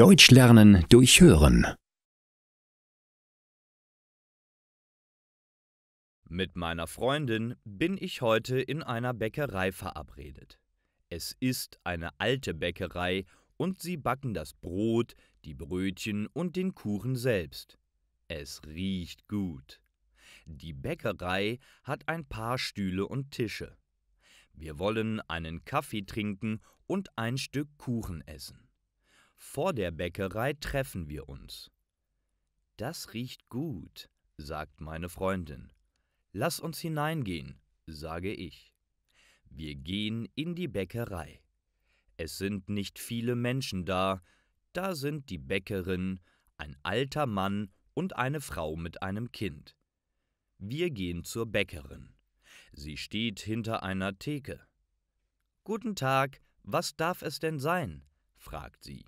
Deutsch lernen durch Hören. Mit meiner Freundin bin ich heute in einer Bäckerei verabredet. Es ist eine alte Bäckerei und sie backen das Brot, die Brötchen und den Kuchen selbst. Es riecht gut. Die Bäckerei hat ein paar Stühle und Tische. Wir wollen einen Kaffee trinken und ein Stück Kuchen essen. Vor der Bäckerei treffen wir uns. Das riecht gut, sagt meine Freundin. Lass uns hineingehen, sage ich. Wir gehen in die Bäckerei. Es sind nicht viele Menschen da, da sind die Bäckerin, ein alter Mann und eine Frau mit einem Kind. Wir gehen zur Bäckerin. Sie steht hinter einer Theke. Guten Tag, was darf es denn sein? fragt sie.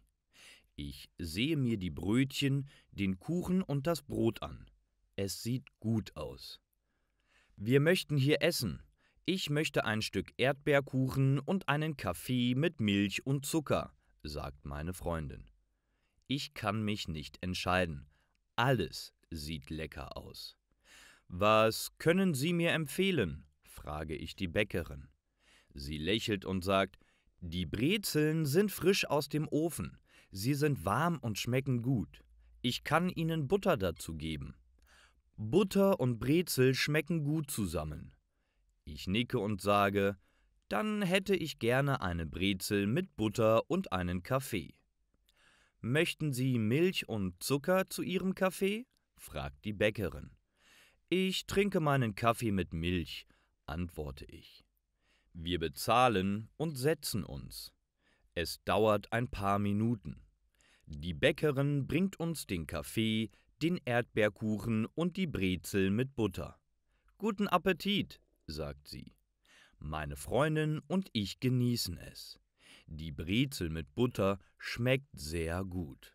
Ich sehe mir die Brötchen, den Kuchen und das Brot an. Es sieht gut aus. Wir möchten hier essen. Ich möchte ein Stück Erdbeerkuchen und einen Kaffee mit Milch und Zucker, sagt meine Freundin. Ich kann mich nicht entscheiden. Alles sieht lecker aus. Was können Sie mir empfehlen? frage ich die Bäckerin. Sie lächelt und sagt, die Brezeln sind frisch aus dem Ofen. Sie sind warm und schmecken gut. Ich kann Ihnen Butter dazu geben. Butter und Brezel schmecken gut zusammen. Ich nicke und sage, dann hätte ich gerne eine Brezel mit Butter und einen Kaffee. Möchten Sie Milch und Zucker zu Ihrem Kaffee? fragt die Bäckerin. Ich trinke meinen Kaffee mit Milch, antworte ich. Wir bezahlen und setzen uns. Es dauert ein paar Minuten. Die Bäckerin bringt uns den Kaffee, den Erdbeerkuchen und die Brezel mit Butter. Guten Appetit, sagt sie. Meine Freundin und ich genießen es. Die Brezel mit Butter schmeckt sehr gut.